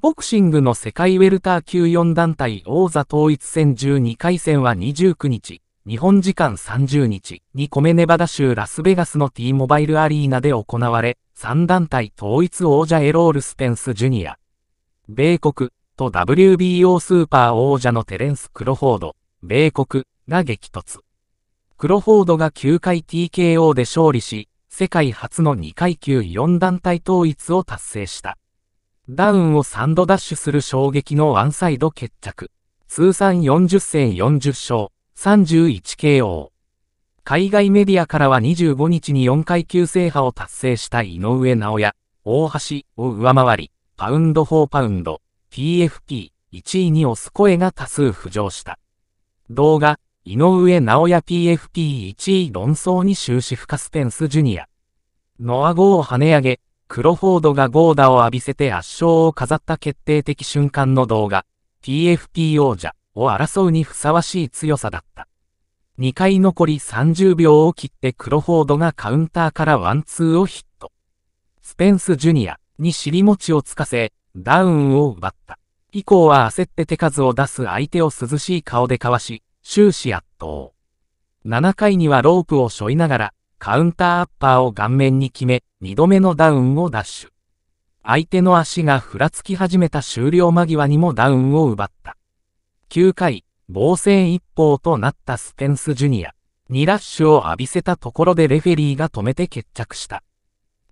ボクシングの世界ウェルター級4団体王座統一戦12回戦は29日、日本時間30日にコメネバダ州ラスベガスの T モバイルアリーナで行われ、3団体統一王者エロール・スペンス・ジュニア、米国と WBO スーパー王者のテレンス・クロフォード、米国が激突。クロフォードが9回 TKO で勝利し、世界初の2階級4団体統一を達成した。ダウンを3度ダッシュする衝撃のワンサイド決着。通算40戦40勝、31KO。海外メディアからは25日に4階級制覇を達成した井上直也、大橋を上回り、パウンド4パウンド、PFP、1位に押す声が多数浮上した。動画、井上直也 PFP1 位論争に終止深スペンスジュニア。ノア号を跳ね上げ、クロフォードがゴーダを浴びせて圧勝を飾った決定的瞬間の動画、TFT 王者を争うにふさわしい強さだった。2回残り30秒を切ってクロフォードがカウンターからワンツーをヒット。スペンス・ジュニアに尻餅をつかせ、ダウンを奪った。以降は焦って手数を出す相手を涼しい顔でかわし、終始圧倒。7回にはロープを背負いながら、カウンターアッパーを顔面に決め、二度目のダウンをダッシュ。相手の足がふらつき始めた終了間際にもダウンを奪った。9回、防戦一方となったスペンスジュニア。2ラッシュを浴びせたところでレフェリーが止めて決着した。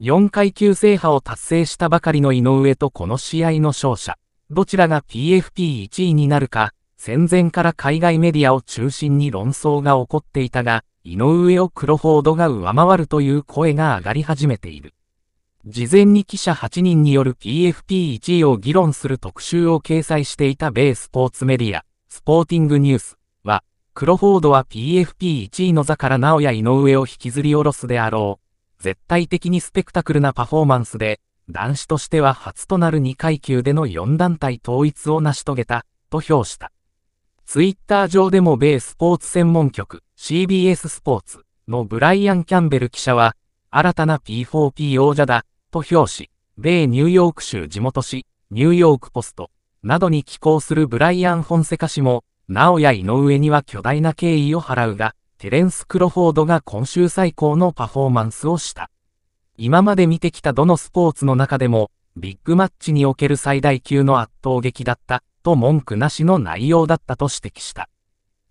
4階級制覇を達成したばかりの井上とこの試合の勝者、どちらが PFP1 位になるか、戦前から海外メディアを中心に論争が起こっていたが、井上をクロフォードが上回るという声が上がり始めている。事前に記者8人による PFP1 位を議論する特集を掲載していた米スポーツメディア、スポーティングニュースは、クロフォードは PFP1 位の座から直や井上を引きずり下ろすであろう。絶対的にスペクタクルなパフォーマンスで、男子としては初となる2階級での4団体統一を成し遂げた、と評した。ツイッター上でも米スポーツ専門局、CBS スポーツのブライアン・キャンベル記者は、新たな P4P 王者だ、と評し、米ニューヨーク州地元紙、ニューヨークポスト、などに寄稿するブライアン・フォンセカ氏も、なおや井上には巨大な敬意を払うが、テレンス・クロフォードが今週最高のパフォーマンスをした。今まで見てきたどのスポーツの中でも、ビッグマッチにおける最大級の圧倒劇だった、と文句なしの内容だったと指摘した。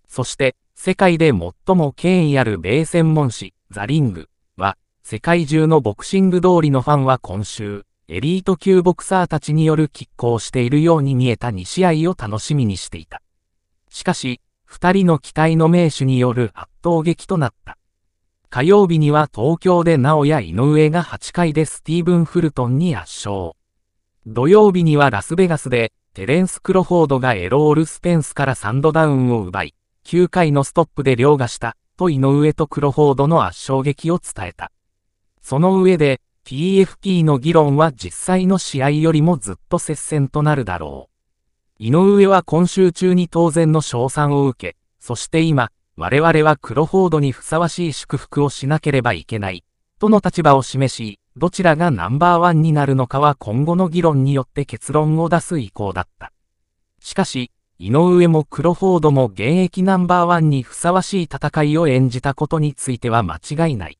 そして、世界で最も権威ある米専門誌、ザ・リングは、世界中のボクシング通りのファンは今週、エリート級ボクサーたちによる拮抗しているように見えた2試合を楽しみにしていた。しかし、2人の期待の名手による圧倒劇となった。火曜日には東京で直や井上が8回でスティーブン・フルトンに圧勝。土曜日にはラスベガスでテレンス・クロフォードがエロール・スペンスからサンドダウンを奪い、9回のストップで凌駕した、と井上とクロフォードの圧勝劇を伝えた。その上で、PFP の議論は実際の試合よりもずっと接戦となるだろう。井上は今週中に当然の賞賛を受け、そして今、我々はクロフォードにふさわしい祝福をしなければいけない、との立場を示し、どちらがナンバーワンになるのかは今後の議論によって結論を出す意向だった。しかし、井上もクロフォードも現役ナンバーワンにふさわしい戦いを演じたことについては間違いない。